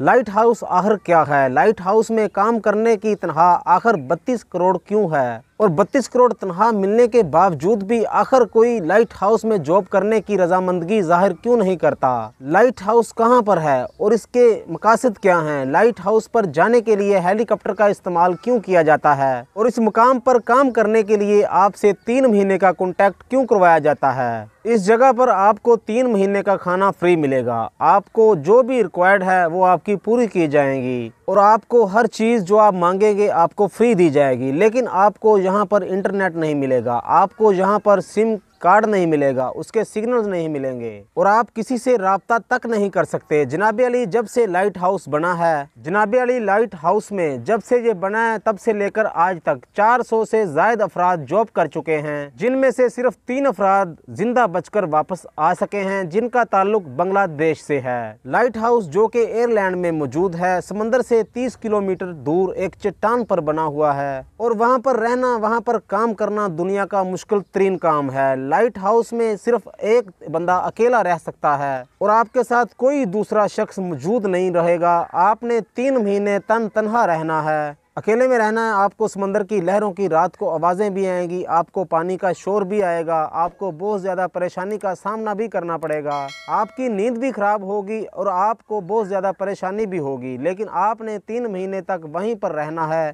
light house आखिर क्या है लाइट हाउस में काम करने की तनख्वाह आखिर बत्तीस करोड़ क्यों है और 32 करोड़ तनख्वाह मिलने के बावजूद भी आखिर कोई लाइट हाउस में जॉब करने की रजामंदगी जाहिर क्यों नहीं करता लाइट हाउस कहां पर है और इसके मकासद क्या हैं लाइट हाउस पर जाने के लिए हेलीकॉप्टर का इस्तेमाल क्यों किया जाता है और इस मुकाम पर काम करने के लिए आपसे तीन महीने का कॉन्टैक्ट क्यों करवाया जाता है इस जगह पर आपको तीन महीने का खाना फ्री मिलेगा आपको जो भी रिक्वायर्ड है वो आपकी पूरी की जाएगी और आपको हर चीज़ जो आप मांगेंगे आपको फ्री दी जाएगी लेकिन आपको यहाँ पर इंटरनेट नहीं मिलेगा आपको यहाँ पर सिम कार्ड नहीं मिलेगा उसके सिग्नल नहीं मिलेंगे और आप किसी से रबता तक नहीं कर सकते जनाबे अली जब से लाइट हाउस बना है जनाबे अली लाइट हाउस में जब से ये बना है तब से लेकर आज तक 400 से जायद अफराद जॉब कर चुके हैं जिनमें से सिर्फ तीन अफराद जिंदा बचकर वापस आ सके हैं जिनका ताल्लुक बांग्लादेश से है लाइट हाउस जो कि एयरलैंड में मौजूद है समंदर से तीस किलोमीटर दूर एक चट्टान पर बना हुआ है और वहाँ पर रहना वहाँ पर काम करना दुनिया का मुश्किल तरीन काम है लाइट हाउस में सिर्फ एक बंदा अकेला रह सकता है और आपके साथ कोई दूसरा शख्स मौजूद नहीं रहेगा आपने तीन महीने तन तनहा रहना है अकेले में रहना है आपको समंदर की लहरों की रात को आवाज़ें भी आएंगी आपको पानी का शोर भी आएगा आपको बहुत ज़्यादा परेशानी का सामना भी करना पड़ेगा आपकी नींद भी ख़राब होगी और आपको बहुत ज़्यादा परेशानी भी होगी लेकिन आपने तीन महीने तक वहीं पर रहना है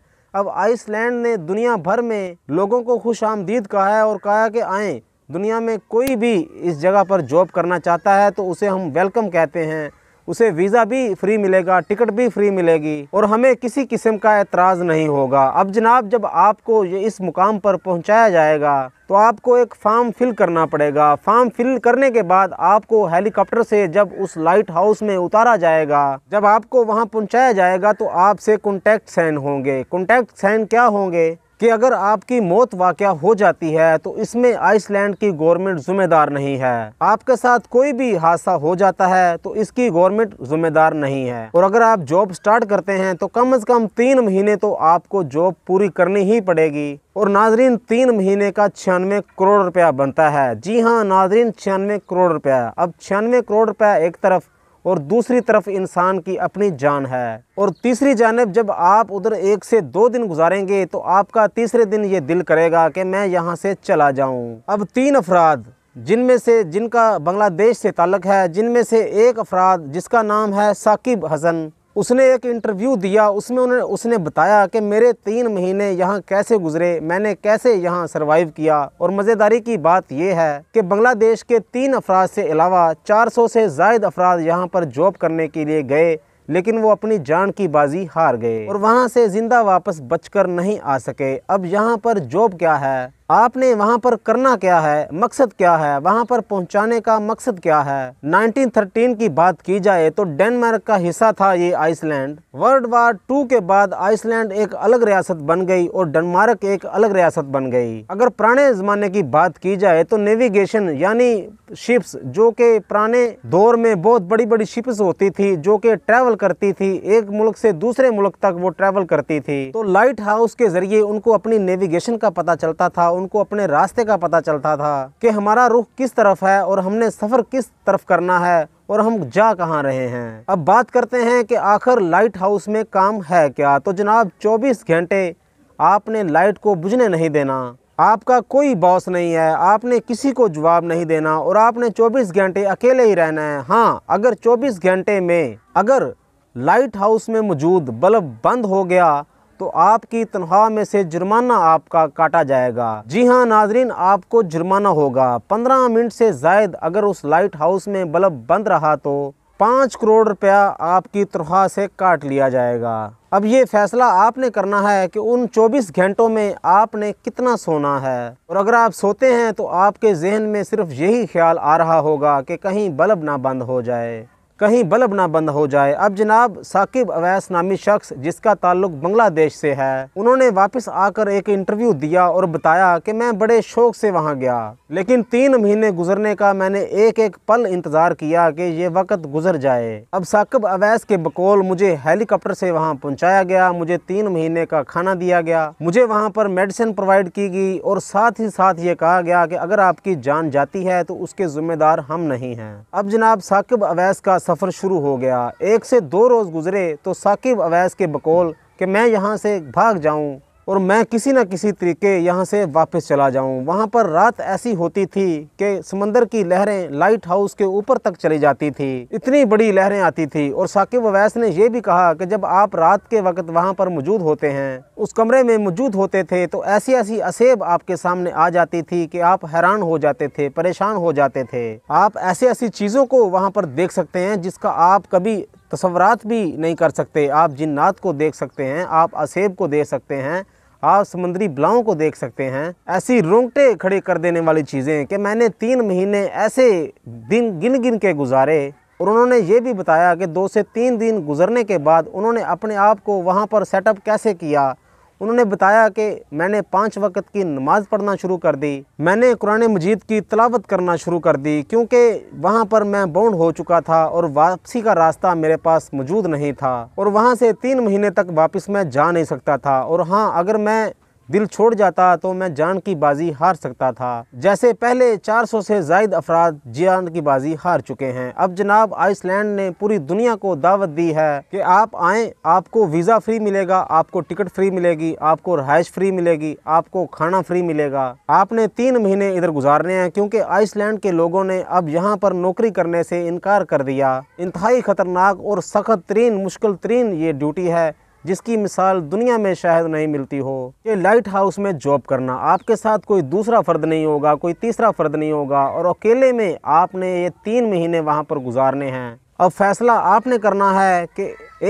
अब आइसलैंड ने दुनिया भर में लोगों को खुश आमदीद कहा है और कहा कि आएँ दुनिया में कोई भी इस जगह पर जॉब करना चाहता है तो उसे हम वेलकम कहते हैं उसे वीज़ा भी फ्री मिलेगा टिकट भी फ्री मिलेगी और हमें किसी किस्म का एतराज़ नहीं होगा अब जनाब जब आपको ये इस मुकाम पर पहुंचाया जाएगा तो आपको एक फार्म फिल करना पड़ेगा फार्म फिल करने के बाद आपको हेलीकॉप्टर से जब उस लाइट हाउस में उतारा जाएगा जब आपको वहाँ पहुँचाया जाएगा तो आपसे कॉन्टैक्ट सैन होंगे कॉन्टैक्ट सैन क्या होंगे कि अगर आपकी मौत वाक़ हो जाती है तो इसमें आइसलैंड की गवर्नमेंट ज़िम्मेदार नहीं है आपके साथ कोई भी हादसा हो जाता है तो इसकी गवर्नमेंट ज़िम्मेदार नहीं है और अगर आप जॉब स्टार्ट करते हैं तो कम अज़ कम तीन महीने तो आपको जॉब पूरी करनी ही पड़ेगी और नाजरीन तीन महीने का छियानवे करोड़ रुपया बनता है जी हाँ नाजरीन छियानवे करोड़ रुपया अब छियानवे करोड़ रुपया एक तरफ और दूसरी तरफ इंसान की अपनी जान है और तीसरी जानब जब आप उधर एक से दो दिन गुजारेंगे तो आपका तीसरे दिन ये दिल करेगा कि मैं यहाँ से चला जाऊँ अब तीन अफराद जिनमें से जिनका बांग्लादेश से ताल्लक है जिनमें से एक अफराद जिसका नाम है साकिब हसन उसने एक इंटरव्यू दिया उसमें उन्होंने उसने बताया कि मेरे तीन महीने यहाँ कैसे गुजरे मैंने कैसे यहाँ सरवाइव किया और मज़ेदारी की बात यह है कि बांग्लादेश के तीन अफराद से अलावा 400 से जायद अफराद यहाँ पर जॉब करने के लिए गए लेकिन वो अपनी जान की बाजी हार गए और वहाँ से ज़िंदा वापस बचकर नहीं आ सके अब यहाँ पर जॉब क्या है आपने वहाँ पर करना क्या है मकसद क्या है वहाँ पर पहुँचाने का मकसद क्या है 1913 की बात की जाए तो डेनमार्क का हिस्सा था ये आइसलैंड वर्ल्ड वार टू के बाद आइसलैंड एक अलग रियासत बन गई और डेनमार्क एक अलग रियासत बन गई अगर पुराने ज़माने की बात की जाए तो नेविगेशन यानी शिप्स जो कि पुराने दौर में बहुत बड़ी बड़ी शिप्स होती थी जो कि ट्रैवल करती थी एक मुल्क से दूसरे मुल्क तक वो ट्रैवल करती थी तो लाइट हाउस के जरिए उनको अपनी नेविगेशन का पता चलता था उनको अपने रास्ते का पता चलता था कि हमारा रुख किस तरफ है और हमने सफ़र किस तरफ करना है और हम जा कहाँ रहे हैं अब बात करते हैं कि आखिर लाइट हाउस में काम है क्या तो जनाब 24 घंटे आपने लाइट को बुझने नहीं देना आपका कोई बॉस नहीं है आपने किसी को जवाब नहीं देना और आपने 24 घंटे अकेले ही रहना है हाँ अगर 24 घंटे में अगर लाइट हाउस में मौजूद बल्ब बंद हो गया तो आपकी तनख्वाह में से जुर्माना आपका काटा जाएगा जी हाँ नाजरीन आपको जुर्माना होगा 15 मिनट से जायद अगर उस लाइट हाउस में बल्ब बंद रहा तो पाँच करोड़ रुपया आपकी तनख्वाह से काट लिया जाएगा अब ये फैसला आपने करना है कि उन 24 घंटों में आपने कितना सोना है और अगर आप सोते हैं तो आपके जहन में सिर्फ यही ख्याल आ रहा होगा कि कहीं बल्ब ना बंद हो जाए कहीं बल्ब ना बंद हो जाए अब जनाब साकिब अवैस नामी शख्स जिसका ताल्लुक बांग्लादेश से है उन्होंने वापस आकर एक इंटरव्यू दिया और बताया कि मैं बड़े शौक से वहां गया लेकिन तीन महीने गुजरने का मैंने एक एक पल इंतजार किया कि ये वक्त गुजर जाए अब साकिब अवैस के बकौल मुझे हेलीकॉप्टर से वहाँ पहुँचाया गया मुझे तीन महीने का खाना दिया गया मुझे वहाँ पर मेडिसिन प्रोवाइड की गई और साथ ही साथ ये कहा गया कि अगर आपकी जान जाती है तो उसके जिम्मेदार हम नहीं हैं अब जनाब साकिब अवैस का सफ़र शुरू हो गया एक से दो रोज़ गुज़रे तो साकिब अवैस के बकोल कि मैं यहाँ से भाग जाऊँ और मैं किसी न किसी तरीके यहाँ से वापस चला जाऊँ वहाँ पर रात ऐसी होती थी कि समंदर की लहरें लाइट हाउस के ऊपर तक चली जाती थी इतनी बड़ी लहरें आती थी और साकिब अवैस ने यह भी कहा कि जब आप रात के वक्त वहाँ पर मौजूद होते हैं उस कमरे में मौजूद होते थे तो ऐसी ऐसी असेब आपके सामने आ जाती थी कि आप हैरान हो जाते थे परेशान हो जाते थे आप ऐसी ऐसी चीज़ों को वहाँ पर देख सकते हैं जिसका आप कभी तस्वरत भी नहीं कर सकते आप जिन्नात को देख सकते हैं आप असेब को देख सकते हैं आप समुद्री ब्लाओं को देख सकते हैं ऐसी रोंगटे खड़े कर देने वाली चीज़ें कि मैंने तीन महीने ऐसे दिन गिन गिन के गुजारे और उन्होंने ये भी बताया कि दो से तीन दिन गुजरने के बाद उन्होंने अपने आप को वहाँ पर सेटअप कैसे किया उन्होंने बताया कि मैंने पाँच वक्त की नमाज़ पढ़ना शुरू कर दी मैंने कुरान मजीद की तलावत करना शुरू कर दी क्योंकि वहाँ पर मैं बाउंड हो चुका था और वापसी का रास्ता मेरे पास मौजूद नहीं था और वहाँ से तीन महीने तक वापस मैं जा नहीं सकता था और हाँ अगर मैं दिल छोड़ जाता तो मैं जान की बाजी हार सकता था जैसे पहले 400 से जायद अफराद जान की बाजी हार चुके हैं अब जनाब आइसलैंड ने पूरी दुनिया को दावत दी है कि आप आए आपको वीज़ा फ्री मिलेगा आपको टिकट फ्री मिलेगी आपको रहायश फ्री मिलेगी आपको खाना फ्री मिलेगा आपने तीन महीने इधर गुजारने हैं क्योंकि आइसलैंड के लोगों ने अब यहाँ पर नौकरी करने से इनकार कर दिया इंतहाई ख़तरनाक और सख्त तरीन मुश्किल तरीन ये ड्यूटी है जिसकी मिसाल दुनिया में शायद नहीं मिलती हो ये लाइट हाउस में जॉब करना आपके साथ कोई दूसरा फ़र्द नहीं होगा कोई तीसरा फ़र्द नहीं होगा और अकेले में आपने ये तीन महीने वहाँ पर गुजारने हैं अब फैसला आपने करना है कि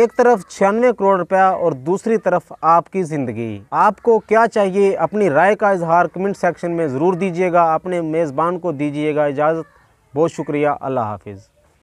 एक तरफ छियानवे करोड़ रुपया और दूसरी तरफ आपकी ज़िंदगी आपको क्या चाहिए अपनी राय का इजहार कमेंट सेक्शन में ज़रूर दीजिएगा अपने मेज़बान को दीजिएगा इजाज़त बहुत शुक्रिया अल्लाह हाफिज़